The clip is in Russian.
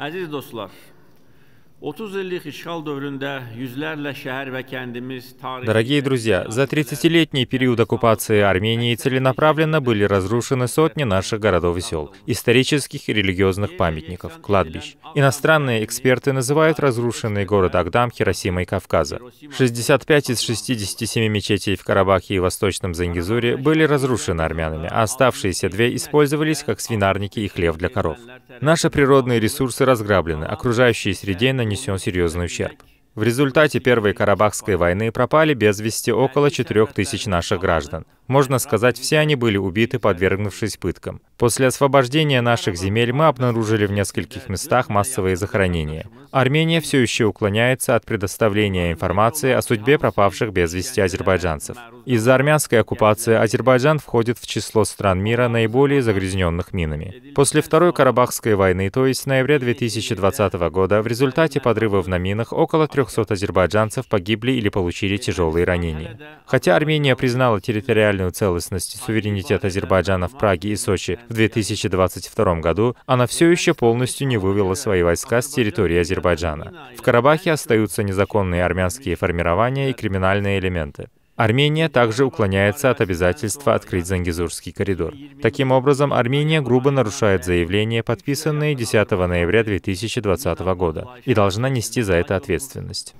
Aziz dostlar, Дорогие друзья, за 30-летний период оккупации Армении целенаправленно были разрушены сотни наших городов и сел, исторических и религиозных памятников, кладбищ. Иностранные эксперты называют разрушенные города Агдам Хиросимой Кавказа. 65 из 67 мечетей в Карабахе и Восточном Зангизуре были разрушены армянами, а оставшиеся две использовались как свинарники и хлев для коров. Наши природные ресурсы разграблены, окружающей среде на нанесен серьезный ущерб. В результате Первой Карабахской войны пропали без вести около тысяч наших граждан. Можно сказать, все они были убиты, подвергнувшись пыткам. После освобождения наших земель мы обнаружили в нескольких местах массовые захоронения. Армения все еще уклоняется от предоставления информации о судьбе пропавших без вести азербайджанцев. Из-за армянской оккупации Азербайджан входит в число стран мира, наиболее загрязненных минами. После Второй Карабахской войны, то есть с ноября 2020 года, в результате подрывов на минах около 300 азербайджанцев погибли или получили тяжелые ранения. Хотя Армения признала территориальную территориальную целостность и суверенитет Азербайджана в Праге и Сочи в 2022 году, она все еще полностью не вывела свои войска с территории Азербайджана. В Карабахе остаются незаконные армянские формирования и криминальные элементы. Армения также уклоняется от обязательства открыть Зангизурский коридор. Таким образом, Армения грубо нарушает заявление, подписанное 10 ноября 2020 года, и должна нести за это ответственность.